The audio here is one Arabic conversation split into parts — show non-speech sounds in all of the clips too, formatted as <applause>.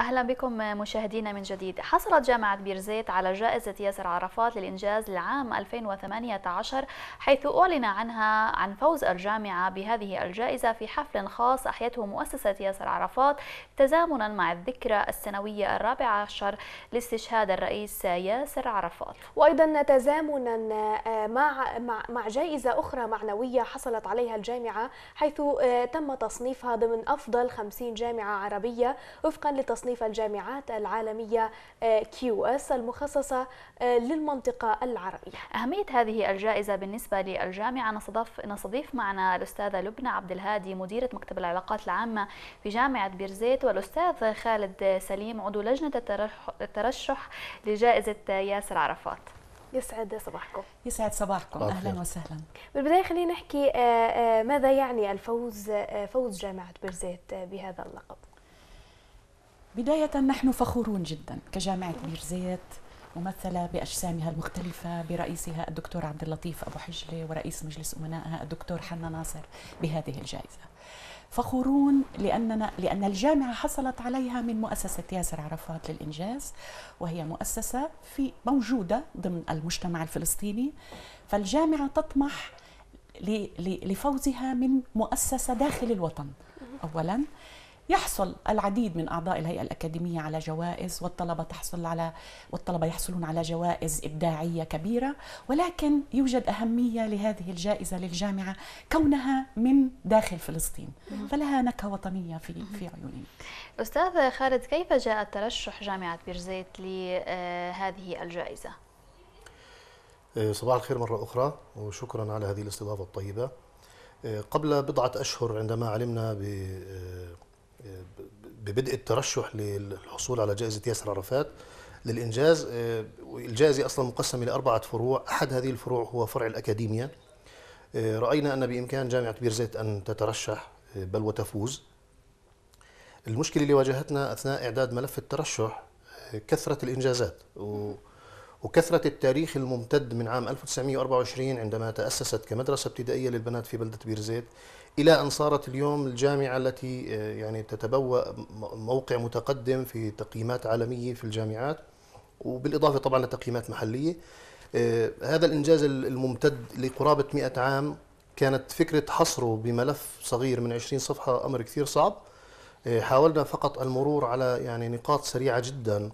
أهلا بكم مشاهدينا من جديد حصلت جامعة بيرزيت على جائزة ياسر عرفات للإنجاز لعام 2018 حيث أعلن عنها عن فوز الجامعة بهذه الجائزة في حفل خاص أحيته مؤسسة ياسر عرفات تزامنا مع الذكرى السنوية الرابعة عشر لاستشهاد الرئيس ياسر عرفات وأيضا تزامنا آه، مع, مع, مع جائزة أخرى معنوية حصلت عليها الجامعة حيث آه، تم تصنيفها ضمن أفضل 50 جامعة عربية وفقا لتصنيف تصنيف الجامعات العالمية آه، كيو اس المخصصة آه، للمنطقة العربية أهمية هذه الجائزة بالنسبة للجامعة نستضيف, نستضيف معنا الأستاذة لبنى عبد الهادي مديرة مكتب العلاقات العامة في جامعة بيرزيت والأستاذ خالد سليم عضو لجنة الترشح لجائزة ياسر عرفات يسعد صباحكم يسعد صباحكم اهلا وسهلا بالبدايه خلينا نحكي آه، ماذا يعني الفوز فوز جامعه بيرزيت بهذا اللقب بداية نحن فخورون جدا كجامعة بيرزيت ممثلة بأجسامها المختلفة برئيسها الدكتور عبد اللطيف أبو حجلة ورئيس مجلس أمنائها الدكتور حنا ناصر بهذه الجائزة فخورون لأننا لأن الجامعة حصلت عليها من مؤسسة ياسر عرفات للإنجاز وهي مؤسسة في موجودة ضمن المجتمع الفلسطيني فالجامعة تطمح لفوزها من مؤسسة داخل الوطن أولاً يحصل العديد من أعضاء الهيئة الأكاديمية على جوائز والطلبة تحصل على والطلبة يحصلون على جوائز إبداعية كبيرة ولكن يوجد أهمية لهذه الجائزة للجامعة كونها من داخل فلسطين فلها نكهة وطنية في في عيوننا أستاذ خالد كيف جاء ترشح جامعة بيرزيت لهذه آه، الجائزة؟ آه، صباح الخير مرة أخرى وشكرا على هذه الاستضافة الطيبة آه، قبل بضعة أشهر عندما علمنا ب ببدء الترشح للحصول على جائزة ياسر عرفات للإنجاز الجائزة أصلا مقسمة لأربعة فروع أحد هذه الفروع هو فرع الأكاديمية رأينا أن بإمكان جامعة بيرزيت أن تترشح بل وتفوز المشكلة اللي واجهتنا أثناء إعداد ملف الترشح كثرة الإنجازات وكثرة التاريخ الممتد من عام 1924 عندما تأسست كمدرسة ابتدائية للبنات في بلدة بيرزيت الى ان صارت اليوم الجامعه التي آه، يعني تتبوا موقع متقدم في تقييمات عالميه في الجامعات وبالاضافه طبعا لتقييمات محليه آه، هذا الانجاز الممتد لقرابه 100 عام كانت فكره حصره بملف صغير من 20 صفحه امر كثير صعب آه، حاولنا فقط المرور على يعني نقاط سريعه جدا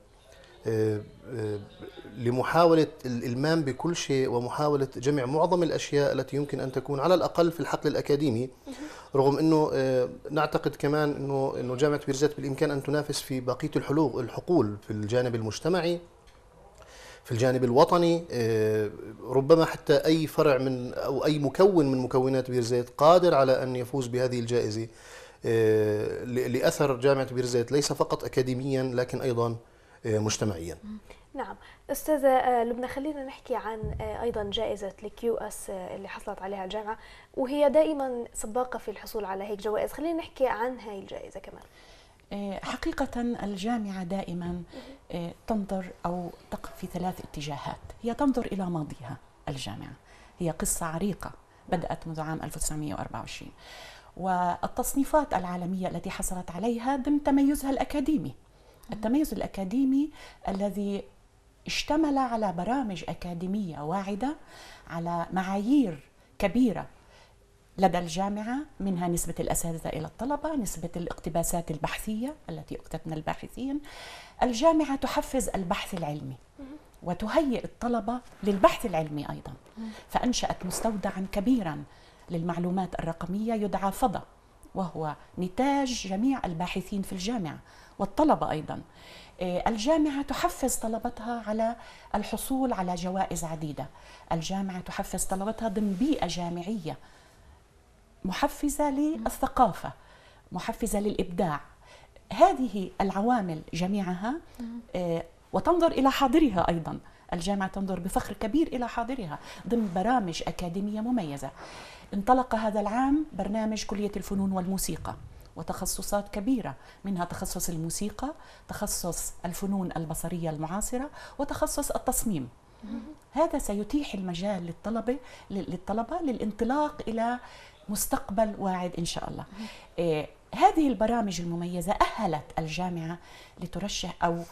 لمحاولة الإلمام بكل شيء ومحاولة جمع معظم الأشياء التي يمكن أن تكون على الأقل في الحقل الأكاديمي رغم أنه آه، نعتقد كمان أنه, إنه جامعة بيرزيت بالإمكان أن تنافس في بقية الحلول الحقول في الجانب المجتمعي في الجانب الوطني آه، ربما حتى أي فرع من أو أي مكون من مكونات بيرزيت قادر على أن يفوز بهذه الجائزة آه، لأثر جامعة بيرزيت ليس فقط أكاديميا لكن أيضا مجتمعيا نعم استاذه آه، لبنى خلينا نحكي عن آه، ايضا جائزه الكيو اس آه، اللي حصلت عليها الجامعه وهي دائما سباقه في الحصول على هيك جوائز خلينا نحكي عن هاي الجائزه كمان حقيقة الجامعة دائما تنظر أو تقف في ثلاث اتجاهات هي تنظر إلى ماضيها الجامعة هي قصة عريقة بدأت منذ عام 1924 والتصنيفات العالمية التي حصلت عليها ضمن تميزها الأكاديمي التميز الأكاديمي الذي اشتمل على برامج أكاديمية واعدة على معايير كبيرة لدى الجامعة منها نسبة الأساتذة إلى الطلبة نسبة الاقتباسات البحثية التي اكتبنا الباحثين الجامعة تحفز البحث العلمي وتهيئ الطلبة للبحث العلمي أيضا فأنشأت مستودعا كبيرا للمعلومات الرقمية يدعى فضا وهو نتاج جميع الباحثين في الجامعة والطلبة أيضا إيه، الجامعة تحفز طلبتها على الحصول على جوائز عديدة الجامعة تحفز طلبتها ضمن بيئة جامعية محفزة للثقافة محفزة للإبداع هذه العوامل جميعها إيه، وتنظر إلى حاضرها أيضا الجامعة تنظر بفخر كبير إلى حاضرها ضمن برامج أكاديمية مميزة انطلق هذا العام برنامج كلية الفنون والموسيقى وتخصصات كبيرة منها تخصص الموسيقى تخصص الفنون البصرية المعاصرة وتخصص التصميم هذا سيتيح المجال للطلبة للطلبة للانطلاق إلى مستقبل واعد إن شاء الله إيه، هذه البرامج المميزة أهلت الجامعة لترشح أو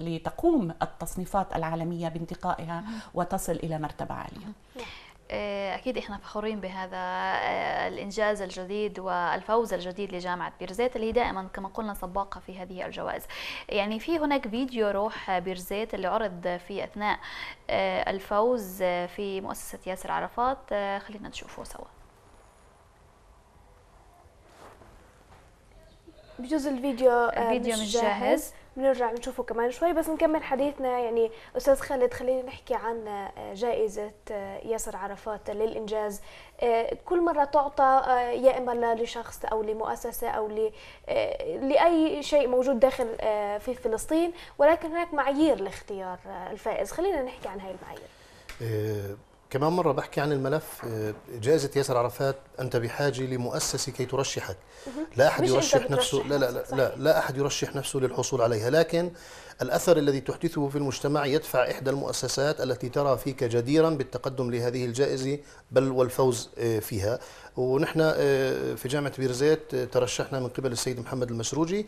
لتقوم التصنيفات العالمية بانتقائها وتصل إلى مرتبة عالية آه، أكيد إحنا فخورين بهذا آه، الإنجاز الجديد والفوز الجديد لجامعة بيرزيت اللي هي دائما كما قلنا سباقة في هذه الجوائز يعني في هناك فيديو روح بيرزيت اللي عرض في أثناء آه، الفوز في مؤسسة ياسر عرفات خلينا نشوفه سوا بجوز الفيديو, الفيديو مش, مش جاهز, جاهز. بنرجع بنشوفه كمان شوي بس نكمل حديثنا يعني استاذ خالد خلينا نحكي عن آه، جائزه آه، ياسر عرفات للانجاز آه، كل مره تعطى يا اما لشخص او لمؤسسه او لاي شيء موجود داخل في فلسطين ولكن هناك معايير لاختيار الفائز خلينا نحكي عن هاي المعايير كمان مرة بحكي عن الملف آه، جائزة ياسر عرفات أنت بحاجة لمؤسسة كي ترشحك لا أحد يرشح نفسه لا لا لا, لا, لا أحد يرشح نفسه للحصول عليها لكن الأثر الذي تحدثه في المجتمع يدفع إحدى المؤسسات التي ترى فيك جديرا بالتقدم لهذه الجائزة بل والفوز آه، فيها ونحن آه، في جامعة بيرزيت ترشحنا من قبل السيد محمد المسروجي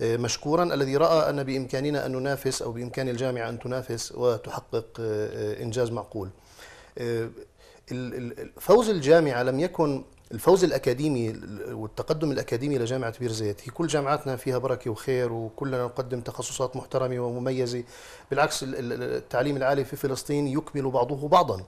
مشكورا الذي راى ان بامكاننا ان ننافس او بامكان الجامعه ان تنافس وتحقق انجاز معقول. فوز الجامعة لم يكن الفوز الأكاديمي والتقدم الأكاديمي لجامعة بير زيت هي كل جامعاتنا فيها بركة وخير وكلنا نقدم تخصصات محترمة ومميزة بالعكس التعليم العالي في فلسطين يكمل بعضه بعضا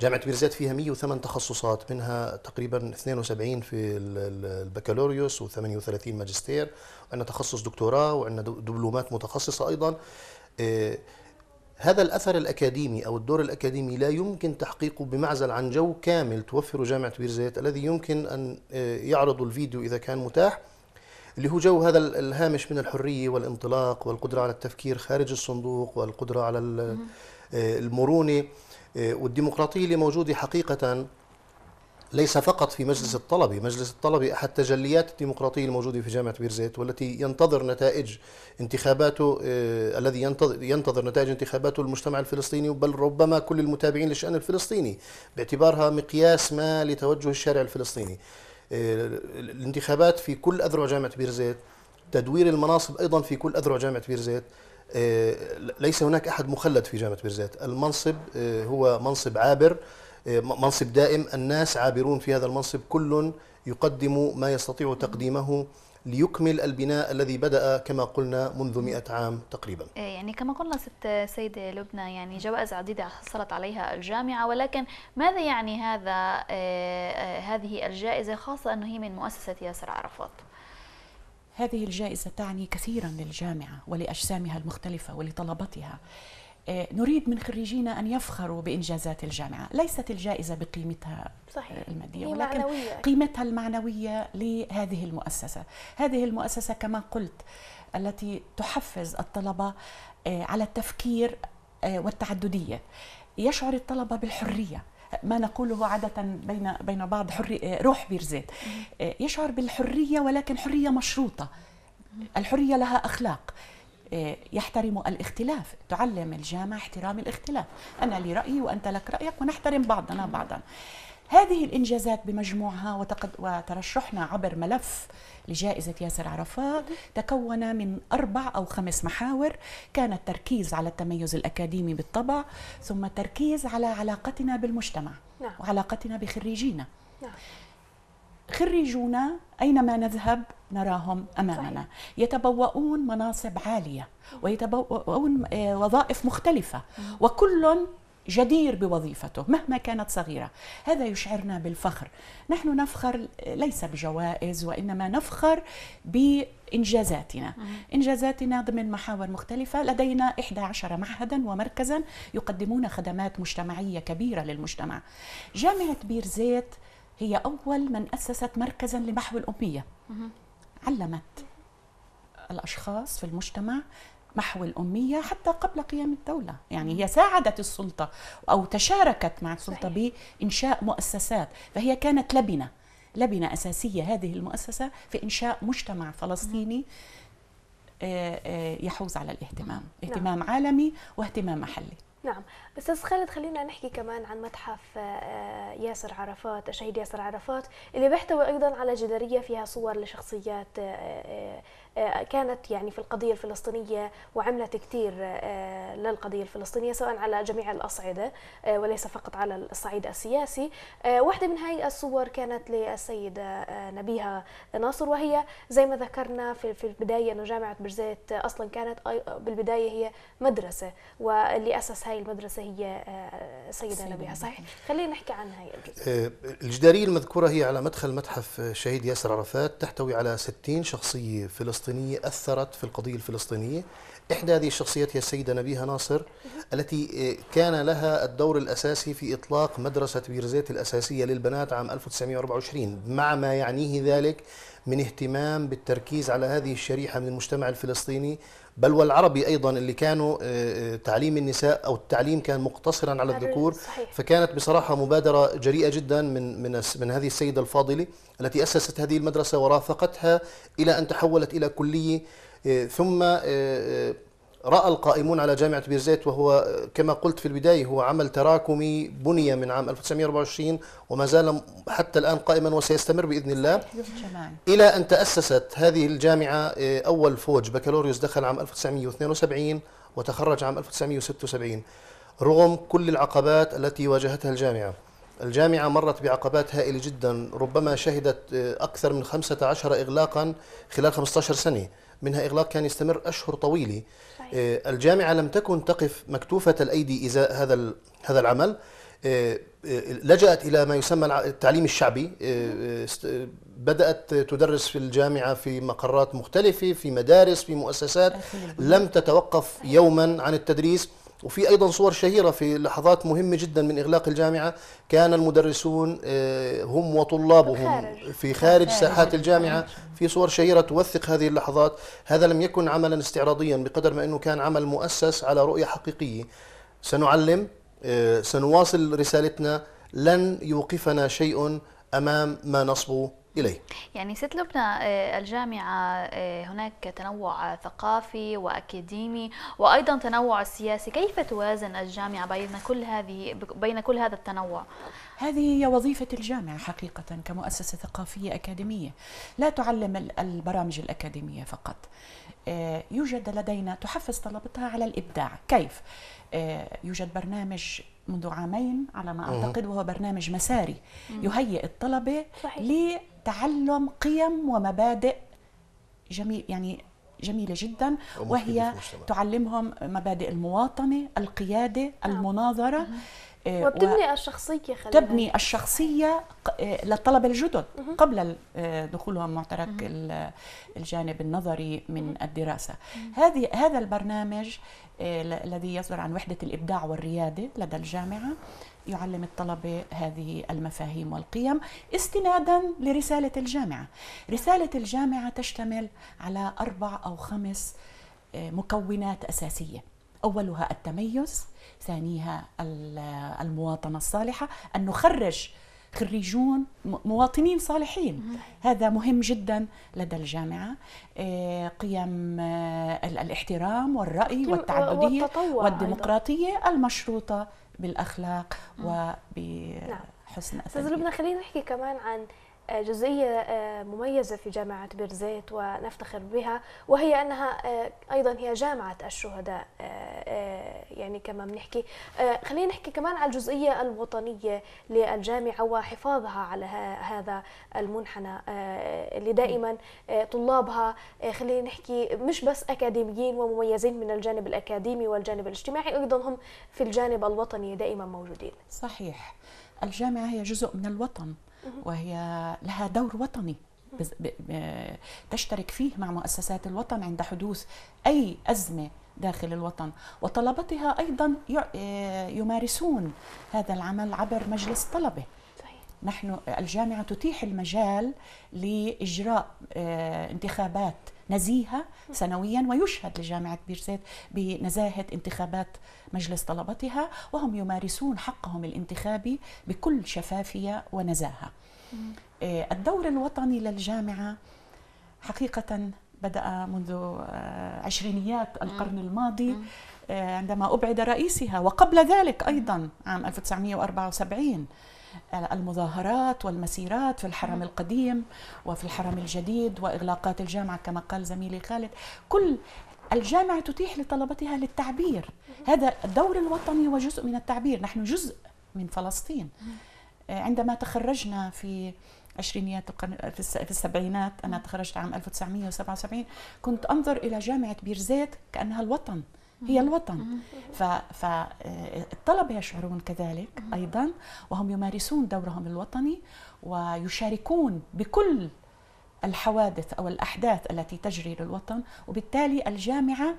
جامعة بير زيت فيها 108 تخصصات منها تقريبا 72 في البكالوريوس و38 ماجستير وعندنا تخصص دكتوراه وعندنا دبلومات متخصصة أيضا آه، هذا الأثر الأكاديمي أو الدور الأكاديمي لا يمكن تحقيقه بمعزل عن جو كامل توفره جامعة بيرزيت الذي يمكن أن آه، يعرض الفيديو إذا كان متاح اللي هو جو هذا الهامش من الحرية والانطلاق والقدرة على التفكير خارج الصندوق والقدرة على آه، المرونة آه، والديمقراطية اللي موجودة حقيقة ليس فقط في مجلس الطلبي مجلس الطلبي أحد تجليات الديمقراطية الموجودة في جامعة بيرزيت والتي ينتظر نتائج انتخاباته آه الذي ينتظر, ينتظر نتائج انتخاباته المجتمع الفلسطيني بل ربما كل المتابعين للشأن الفلسطيني باعتبارها مقياس ما لتوجه الشارع الفلسطيني آه الانتخابات في كل أذرع جامعة بيرزيت تدوير المناصب أيضا في كل أذرع جامعة بيرزيت آه، ليس هناك أحد مخلد في جامعة بيرزيت المنصب آه، هو منصب عابر آه، منصب دائم الناس عابرون في هذا المنصب كل يقدم ما يستطيع تقديمه ليكمل البناء الذي بدأ كما قلنا منذ مئة عام تقريبا آه، يعني كما قلنا ست سيدة لبنى يعني جوائز عديدة حصلت عليها الجامعة ولكن ماذا يعني هذا آه، هذه الجائزة خاصة أنه هي من مؤسسة ياسر عرفات هذه الجائزة تعني كثيرا للجامعة ولأجسامها المختلفة ولطلبتها آه، نريد من خريجينا أن يفخروا بإنجازات الجامعة ليست الجائزة بقيمتها آه، صحيح. المادية ولكن معنوية. قيمتها المعنوية لهذه المؤسسة هذه المؤسسة كما قلت التي تحفز الطلبة آه، على التفكير والتعددية يشعر الطلبة بالحرية ما نقوله عادة بين بين بعض حري روح بيرزيت يشعر بالحرية ولكن حرية مشروطة الحرية لها أخلاق آه، يحترموا الاختلاف تعلم الجامعة احترام الاختلاف أنا لي رأيي وأنت لك رأيك ونحترم بعضنا بعضا هذه الإنجازات بمجموعها وتقد وترشحنا عبر ملف لجائزة ياسر عرفات تكون من أربع أو خمس محاور كان التركيز على التميز الأكاديمي بالطبع ثم التركيز على علاقتنا بالمجتمع نعم. وعلاقتنا بخريجينا نعم. خريجونا أينما نذهب نراهم أمامنا يتبوؤون مناصب عالية ويتبوؤون آه، وظائف مختلفة وكل جدير بوظيفته مهما كانت صغيرة هذا يشعرنا بالفخر نحن نفخر ليس بجوائز وإنما نفخر بإنجازاتنا إنجازاتنا ضمن محاور مختلفة لدينا 11 معهدا ومركزا يقدمون خدمات مجتمعية كبيرة للمجتمع جامعة بير زيت هي أول من أسست مركزا لمحو الأمية علمت الأشخاص في المجتمع محو الأمية حتى قبل قيام الدولة يعني هي ساعدت السلطة أو تشاركت مع السلطة بإنشاء مؤسسات فهي كانت لبنة لبنة أساسية هذه المؤسسة في إنشاء مجتمع فلسطيني آه، آه، يحوز على الاهتمام نعم. اهتمام عالمي واهتمام محلي نعم استاذ خالد خلينا نحكي كمان عن متحف آه، آه، ياسر عرفات الشهيد ياسر عرفات اللي بيحتوي ايضا على جداريه فيها صور لشخصيات آه، كانت يعني في القضيه الفلسطينيه وعملت كثير للقضيه الفلسطينيه سواء على جميع الاصعده وليس فقط على الصعيد السياسي واحده من هاي الصور كانت للسيده نبيها ناصر وهي زي ما ذكرنا في البدايه انه جامعه برزيت اصلا كانت بالبدايه هي مدرسه واللي اسس هاي المدرسه هي هي سيدة نبيهة صحيح خلينا نحكي عنها يا أبي. آه، الجدارية المذكورة هي على مدخل متحف الشهيد آه، ياسر عرفات تحتوي على 60 شخصية فلسطينية أثرت في القضية الفلسطينية إحدى هذه الشخصيات هي السيدة نبيهة ناصر التي آه، كان لها الدور الأساسي في إطلاق مدرسة بيرزيت الأساسية للبنات عام 1924 مع ما يعنيه ذلك من اهتمام بالتركيز على هذه الشريحة من المجتمع الفلسطيني بل والعربي أيضا اللي كانوا آه، آه، تعليم النساء أو التعليم كان مقتصرا على الذكور فكانت بصراحة مبادرة جريئة جدا من, من, من هذه السيدة الفاضلة التي أسست هذه المدرسة ورافقتها إلى أن تحولت إلى كلية آه، ثم رأى القائمون على جامعة بيرزيت وهو كما قلت في البداية هو عمل تراكمي بني من عام 1924 وما زال حتى الآن قائما وسيستمر بإذن الله إلى أن تأسست هذه الجامعة آه، أول فوج بكالوريوس دخل عام 1972 وتخرج عام 1976 رغم كل العقبات التي واجهتها الجامعة الجامعة مرت بعقبات هائلة جدا ربما شهدت آه، أكثر من 15 إغلاقا خلال 15 سنة منها إغلاق كان يستمر أشهر طويلة آه، الجامعة لم تكن تقف مكتوفة الأيدي إزاء هذا هذا العمل آه، آه، لجأت إلى ما يسمى التعليم الشعبي بدأت تدرس في الجامعة في مقرات مختلفة في مدارس في مؤسسات لم تتوقف يوما عن التدريس وفي ايضا صور شهيره في لحظات مهمه جدا من اغلاق الجامعه كان المدرسون آه، هم وطلابهم في خارج ساحات الجامعه في صور شهيره توثق هذه اللحظات هذا لم يكن عملا استعراضيا بقدر ما انه كان عمل مؤسس على رؤيه حقيقيه سنعلم آه، سنواصل رسالتنا لن يوقفنا شيء امام ما نصبه إليه يعني ست لبنى آه، الجامعة آه، هناك تنوع ثقافي وأكاديمي وأيضا تنوع سياسي كيف توازن الجامعة بين كل هذه بين كل هذا التنوع؟ هذه هي وظيفة الجامعة حقيقة كمؤسسة ثقافية أكاديمية لا تعلم البرامج الأكاديمية فقط آه، يوجد لدينا تحفز طلبتها على الإبداع كيف؟ يوجد برنامج منذ عامين على ما أعتقد وهو برنامج مساري يهيئ الطلبة صحيح. تعلم قيم ومبادئ جميل يعني جميلة جدا وهي تعلمهم مبادئ المواطنة القيادة آه. المناظرة آه، وبتبني الشخصية خلينا تبني الشخصية آه، للطلبة الجدد قبل دخولهم معترك الجانب النظري من الدراسة هذه هذا البرنامج الذي يصدر عن وحدة الإبداع والريادة لدى الجامعة يعلم الطلبة هذه المفاهيم والقيم استنادا لرسالة الجامعة رسالة الجامعة تشتمل على أربع أو خمس آه، مكونات أساسية أولها التميز ثانيها المواطنة الصالحة أن نخرج خريجون مواطنين صالحين هذا مهم جدا لدى الجامعة آه، قيم آه، الاحترام والرأي والتعددية والديمقراطية المشروطة بالأخلاق وبحسن اثاث استاذ لبنى خلينا نحكي كمان عن آه، جزئية آه، مميزة في جامعة بيرزيت ونفتخر بها وهي أنها آه، أيضا هي جامعة الشهداء يعني كما بنحكي خلينا نحكي كمان على الجزئية الوطنية للجامعة وحفاظها على هذا المنحنى اللي دائما طلابها خلينا نحكي مش بس أكاديميين ومميزين من الجانب الأكاديمي والجانب الاجتماعي أيضا هم في الجانب الوطني دائما موجودين صحيح الجامعة هي جزء من الوطن وهي لها دور وطني تشترك فيه مع مؤسسات الوطن عند حدوث أي أزمة داخل الوطن وطلبتها أيضا آه، يمارسون هذا العمل عبر مجلس طلبة نحن الجامعة تتيح المجال لإجراء آه، انتخابات نزيهة سنويا ويشهد لجامعة بيرزيت بنزاهة انتخابات مجلس طلبتها وهم يمارسون حقهم الانتخابي بكل شفافية ونزاهة آه، الدور الوطني للجامعة حقيقة بدأ منذ آه، عشرينيات القرن الماضي عندما أبعد رئيسها وقبل ذلك أيضا عام 1974 المظاهرات والمسيرات في الحرم القديم وفي الحرم الجديد واغلاقات الجامعه كما قال زميلي خالد كل الجامعه تتيح لطلبتها للتعبير هذا الدور الوطني وجزء من التعبير نحن جزء من فلسطين آه، عندما تخرجنا في عشرينيات القرن في السبعينات انا تخرجت عام 1977 كنت انظر الى جامعه بيرزيت كانها الوطن هي الوطن فالطلبة يشعرون كذلك أيضا وهم يمارسون دورهم الوطني ويشاركون بكل الحوادث أو الأحداث التي تجري للوطن وبالتالي الجامعة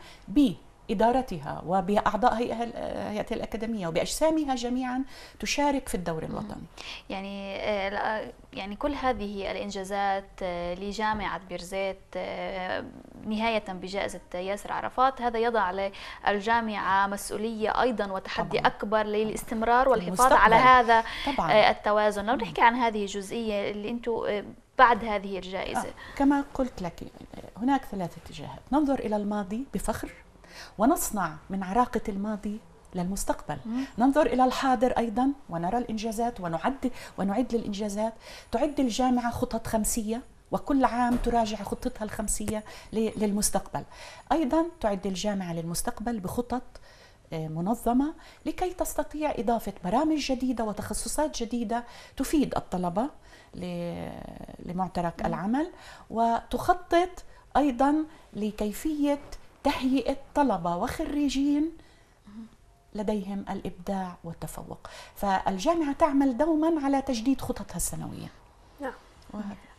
بادارتها وبأعضاء هيئة الأكاديمية وبأجسامها جميعا تشارك في الدور الوطني يعني آه، يعني كل هذه الإنجازات آه، لجامعة بيرزيت آه، نهاية بجائزة ياسر عرفات هذا يضع على الجامعة مسؤولية أيضا وتحدي طبعا. أكبر للاستمرار والحفاظ على هذا طبعا. التوازن لو نحكي عن هذه الجزئية اللي أنتم بعد هذه الجائزة آه. كما قلت لك هناك ثلاثة اتجاهات ننظر إلى الماضي بفخر ونصنع من عراقه الماضي للمستقبل مم. ننظر إلى الحاضر أيضا ونرى الإنجازات ونعد ونعد للإنجازات تعد الجامعة خطط خمسية وكل عام تراجع خطتها الخمسية للمستقبل أيضا تعد الجامعة للمستقبل بخطط آه، منظمة لكي تستطيع إضافة برامج جديدة وتخصصات جديدة تفيد الطلبة لمعترك العمل وتخطط أيضا لكيفية تهيئه طلبه وخريجين لديهم الابداع والتفوق فالجامعه تعمل دوما على تجديد خططها السنويه نعم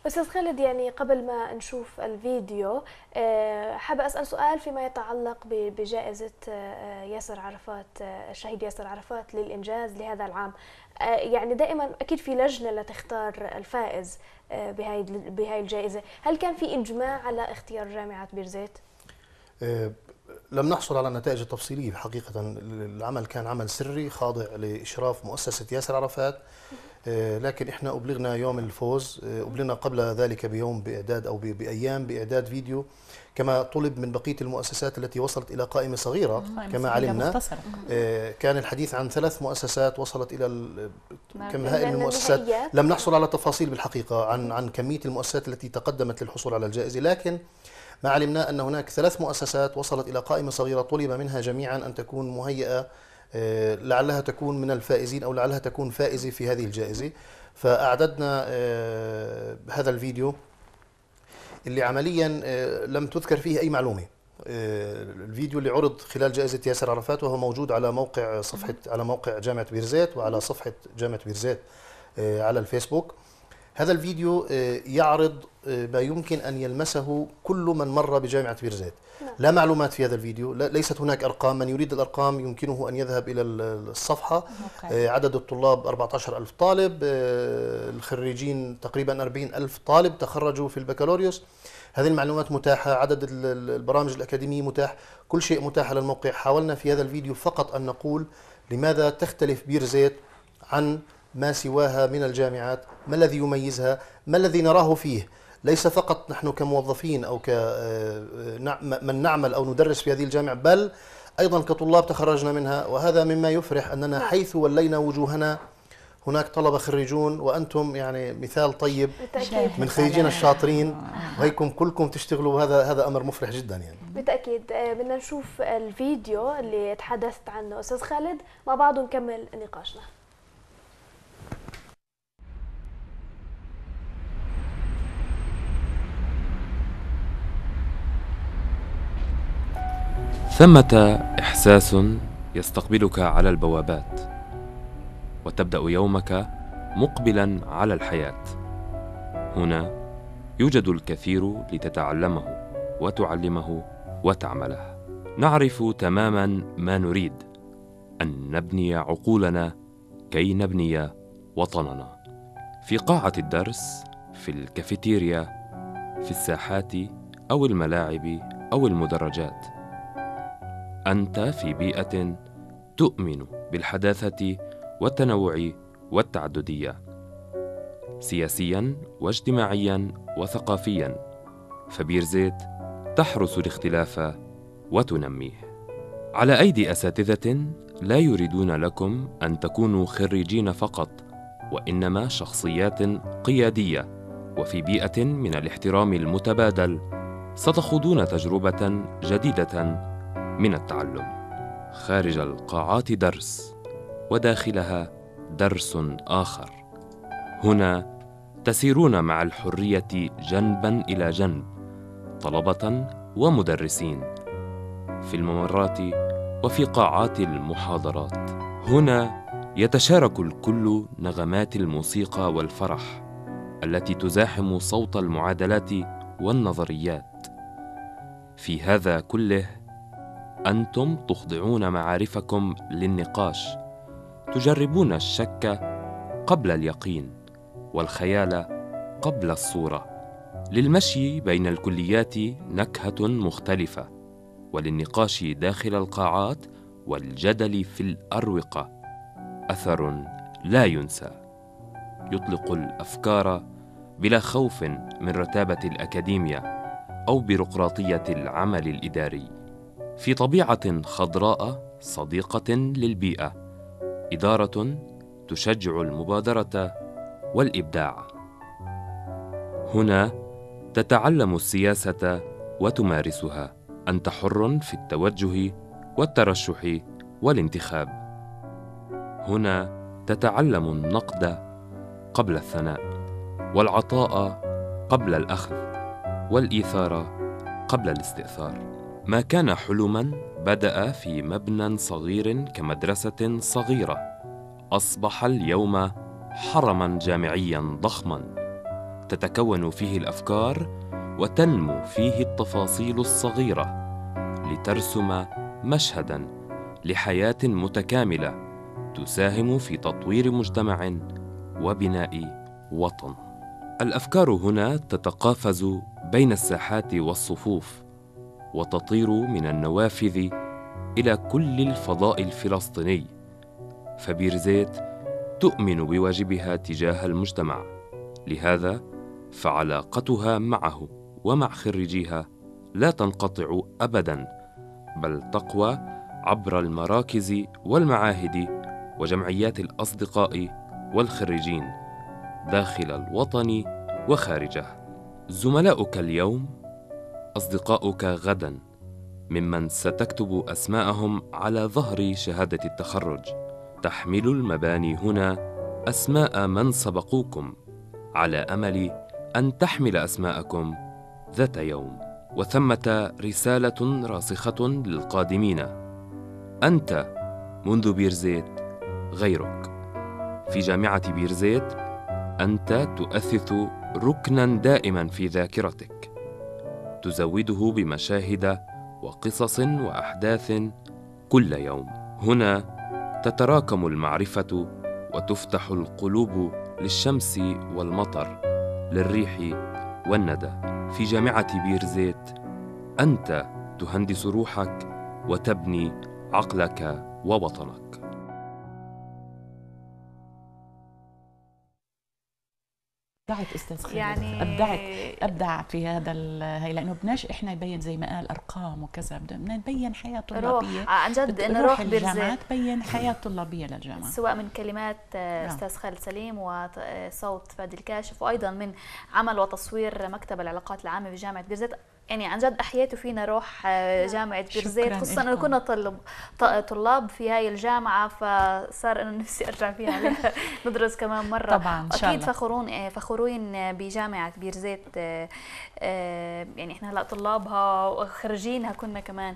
استاذ خالد يعني قبل ما نشوف الفيديو آه، حابه اسال سؤال فيما يتعلق بجائزه آه، ياسر عرفات آه، الشهيد ياسر عرفات للانجاز لهذا العام يعني دائما اكيد في لجنه لتختار الفائز بهاي بهاي الجائزه هل كان في اجماع على اختيار جامعه بيرزيت لم نحصل على النتائج التفصيلية حقيقة العمل كان عمل سري خاضع لإشراف مؤسسة ياسر عرفات آه، لكن احنا أبلغنا يوم الفوز آه، أبلغنا قبل ذلك بيوم بإعداد أو بأيام بإعداد فيديو كما طلب من بقية المؤسسات التي وصلت إلى قائمة صغيرة قائمة كما علمنا آه، كان الحديث عن ثلاث مؤسسات وصلت إلى كم هائل من المؤسسات لم نحصل على تفاصيل بالحقيقة عن عن كمية المؤسسات التي تقدمت للحصول على الجائزة لكن ما علمنا أن هناك ثلاث مؤسسات وصلت إلى قائمة صغيرة طلب منها جميعا أن تكون مهيئة آه، لعلها تكون من الفائزين أو لعلها تكون فائزة في هذه الجائزة فأعددنا آه، هذا الفيديو اللي عمليا آه، لم تذكر فيه أي معلومة الفيديو اللي عرض خلال جائزة ياسر عرفات وهو موجود على موقع صفحة على موقع جامعة بيرزيت وعلى صفحة جامعة بيرزيت على الفيسبوك هذا الفيديو آه، يعرض آه، ما يمكن أن يلمسه كل من مر بجامعة بيرزيت نعم. لا معلومات في هذا الفيديو ليست هناك أرقام من يريد الأرقام يمكنه أن يذهب إلى الصفحة آه، عدد الطلاب 14 ألف طالب الخريجين تقريبا 40 ألف طالب تخرجوا في البكالوريوس هذه المعلومات متاحة عدد البرامج الأكاديمية متاح كل شيء متاح على الموقع حاولنا في هذا الفيديو فقط أن نقول لماذا تختلف بيرزيت عن ما سواها من الجامعات ما الذي يميزها ما الذي نراه فيه ليس فقط نحن كموظفين أو آه، آه، نعم- من نعمل أو ندرس في هذه الجامعة بل أيضا كطلاب تخرجنا منها وهذا مما يفرح أننا حيث ولينا وجوهنا هناك طلبة خريجون وأنتم يعني مثال طيب بالتأكيد. من خريجين الشاطرين وهيكم كلكم تشتغلوا هذا هذا أمر مفرح جدا يعني بالتأكيد آه، بدنا نشوف الفيديو اللي تحدثت عنه أستاذ خالد مع بعض نكمل نقاشنا ثمة إحساس يستقبلك على البوابات وتبدأ يومك مقبلا على الحياة هنا يوجد الكثير لتتعلمه وتعلمه وتعمله نعرف تماما ما نريد أن نبني عقولنا كي نبني وطننا في قاعة الدرس في الكافيتيريا في الساحات أو الملاعب أو المدرجات انت في بيئه تؤمن بالحداثه والتنوع والتعدديه سياسيا واجتماعيا وثقافيا فبيرزيت تحرس الاختلاف وتنميه على ايدي اساتذه لا يريدون لكم ان تكونوا خريجين فقط وانما شخصيات قياديه وفي بيئه من الاحترام المتبادل ستخوضون تجربه جديده من التعلم خارج القاعات درس وداخلها درس اخر هنا تسيرون مع الحريه جنبا الى جنب طلبه ومدرسين في الممرات وفي قاعات المحاضرات هنا يتشارك الكل نغمات الموسيقى والفرح التي تزاحم صوت المعادلات والنظريات في هذا كله انتم تخضعون معارفكم للنقاش تجربون الشك قبل اليقين والخيال قبل الصوره للمشي بين الكليات نكهه مختلفه وللنقاش داخل القاعات والجدل في الاروقه اثر لا ينسى يطلق الافكار بلا خوف من رتابه الاكاديميا او بيروقراطيه العمل الاداري في طبيعه خضراء صديقه للبيئه اداره تشجع المبادره والابداع هنا تتعلم السياسه وتمارسها انت حر في التوجه والترشح والانتخاب هنا تتعلم النقد قبل الثناء والعطاء قبل الاخذ والايثار قبل الاستئثار ما كان حلما بدأ في مبنى صغير كمدرسة صغيرة أصبح اليوم حرما جامعيا ضخما تتكون فيه الأفكار وتنمو فيه التفاصيل الصغيرة لترسم مشهدا لحياة متكاملة تساهم في تطوير مجتمع وبناء وطن. الأفكار هنا تتقافز بين الساحات والصفوف وتطير من النوافذ الى كل الفضاء الفلسطيني فبيرزيت تؤمن بواجبها تجاه المجتمع لهذا فعلاقتها معه ومع خريجيها لا تنقطع ابدا بل تقوى عبر المراكز والمعاهد وجمعيات الاصدقاء والخريجين داخل الوطن وخارجه زملاؤك اليوم أصدقاؤك غدا ممن ستكتب أسماءهم على ظهر شهادة التخرج تحمل المباني هنا أسماء من سبقوكم على أمل أن تحمل أسماءكم ذات يوم وثمة رسالة راسخة للقادمين أنت منذ بيرزيت غيرك في جامعة بيرزيت أنت تؤثث ركنا دائما في ذاكرتك تزوده بمشاهد وقصص واحداث كل يوم هنا تتراكم المعرفه وتفتح القلوب للشمس والمطر للريح والندى في جامعه بيرزيت انت تهندس روحك وتبني عقلك ووطنك ابدعت استاذ خالد يعني ابدعت ابدع في هذا هي لانه بدناش احنا نبين زي ما قال ارقام وكذا بدنا نبين حياه طلابيه روح آه، عن جد انه روح بالجامعه تبين <clears throat> حياه طلابيه للجامعه سواء من كلمات آه، نعم. استاذ خالد سليم وصوت آه، فادي الكاشف وايضا من عمل وتصوير مكتب العلاقات العامه في جامعه بيرزيت يعني عن جد احييته فينا روح آه، جامعه بيرزيت إيه خصوصا انه كنا طلب طلاب في هاي الجامعه فصار انه نفسي ارجع فيها <laughs> ندرس كمان مره طبعا ان شاء الله اكيد فخورون إيه، فخورين بجامعه بيرزيت آه، آه، يعني احنا هلا طلابها وخريجينها كنا كمان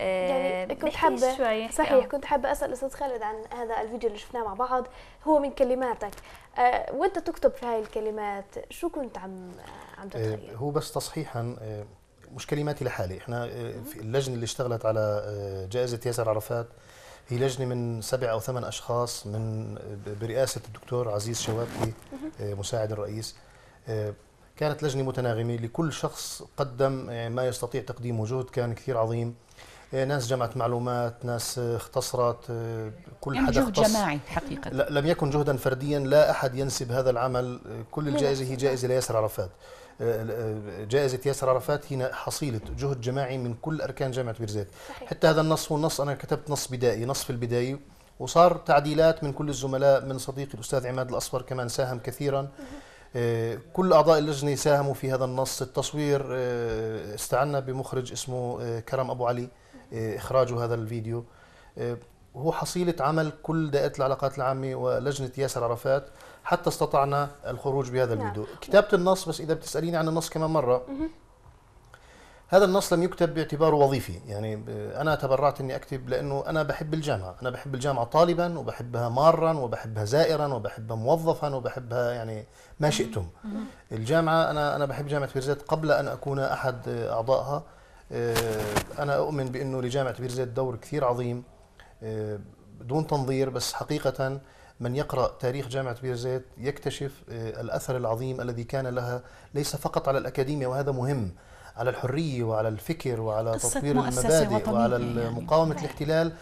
يعني آه، كنت حابه صحيح أوه. كنت حابه اسال الاستاذ خالد عن هذا الفيديو اللي شفناه مع بعض هو من كلماتك آه وانت تكتب في هاي الكلمات شو كنت عم عم آه، تتخيل هو بس تصحيحا آه، مش كلماتي لحالي احنا في اللجنه اللي اشتغلت على جائزه ياسر عرفات هي لجنه من سبع او ثمان اشخاص من برئاسه الدكتور عزيز شوابكي مساعد الرئيس كانت لجنه متناغمه لكل شخص قدم ما يستطيع تقديمه جهد كان كثير عظيم إيه، ناس جمعت معلومات ناس آه، اختصرت آه، كل يعني حدا جهد اختص جماعي حقيقة لم يكن جهدا فرديا لا أحد ينسب هذا العمل آه، كل الجائزة هي جائزة لياسر عرفات جائزة ياسر عرفات هي حصيلة جهد جماعي من كل أركان جامعة بيرزيت حتى هذا النص والنص أنا كتبت نص بدائي نص في البداية وصار تعديلات من كل الزملاء من صديقي الأستاذ عماد الأصفر كمان ساهم كثيرا كل أعضاء اللجنة ساهموا في هذا النص التصوير استعنا بمخرج اسمه كرم أبو علي إخراجه هذا الفيديو آه، هو حصيلة عمل كل دائرة العلاقات العامة ولجنة ياسر عرفات حتى استطعنا الخروج بهذا نعم. كتابة النص بس إذا بتسأليني عن النص كمان مرة هذا النص لم يكتب باعتباره وظيفي يعني آه، أنا تبرعت أني أكتب لأنه أنا بحب الجامعة أنا بحب الجامعة طالبا وبحبها مارا وبحبها زائرا وبحبها موظفا وبحبها يعني ما شئتم الجامعة أنا أنا بحب جامعة بيرزيت قبل أن أكون أحد آه، أعضائها آه، أنا أؤمن بأنه لجامعة بير زيت دور كثير عظيم آه، دون تنظير بس حقيقة من يقرأ تاريخ جامعة بير زيت يكتشف آه، الأثر العظيم الذي كان لها ليس فقط على الأكاديمية وهذا مهم على الحرية وعلى الفكر وعلى تطوير المبادئ وعلى مقاومة يعني. الاحتلال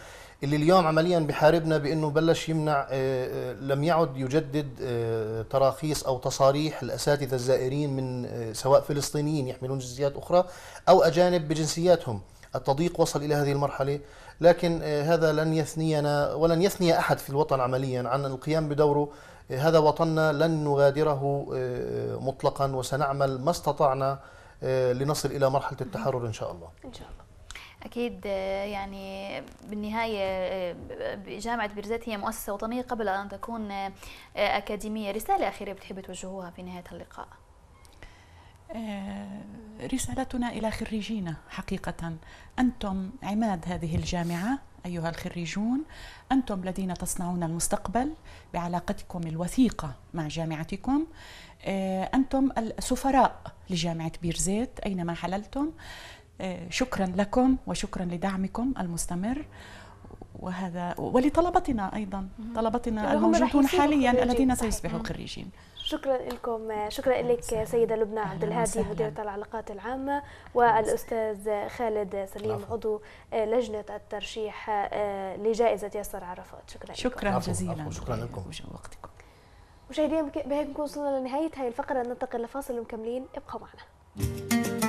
اللي اليوم عمليا بحاربنا بانه بلش يمنع آه، آه، لم يعد يجدد آه، تراخيص او تصاريح الاساتذه الزائرين من سواء فلسطينيين يحملون جنسيات اخرى او اجانب بجنسياتهم التضييق وصل الى هذه المرحله لكن هذا لن يثنينا ولن يثني احد في الوطن عمليا عن القيام بدوره هذا وطننا لن نغادره مطلقا وسنعمل ما استطعنا لنصل الى مرحله التحرر ان شاء الله ان شاء الله اكيد يعني بالنهايه جامعه بيرزيت هي مؤسسه وطنيه قبل ان تكون اكاديميه رساله اخيره بتحب توجهوها في نهايه اللقاء آه، رسالتنا الى خريجينا حقيقه انتم عماد هذه الجامعه ايها الخريجون انتم الذين تصنعون المستقبل بعلاقتكم الوثيقه مع جامعتكم آه، انتم السفراء لجامعه بيرزيت اينما حللتم آه، شكرا لكم وشكرا لدعمكم المستمر وهذا ولطلبتنا ايضا طلبتنا الموجودون حاليا الذين سيصبحوا خريجين شكرا لكم شكرا لك سيده لبنى عبد الهادي مديره العلاقات العامه والاستاذ خالد سليم عضو آه، لجنه الترشيح آه، لجائزه ياسر عرفات شكرا لكم شكرا جزيلا شكرا لكم وقتكم مشاهدينا بهيك نكون وصلنا لنهايه هذه الفقره ننتقل لفاصل ومكملين ابقوا معنا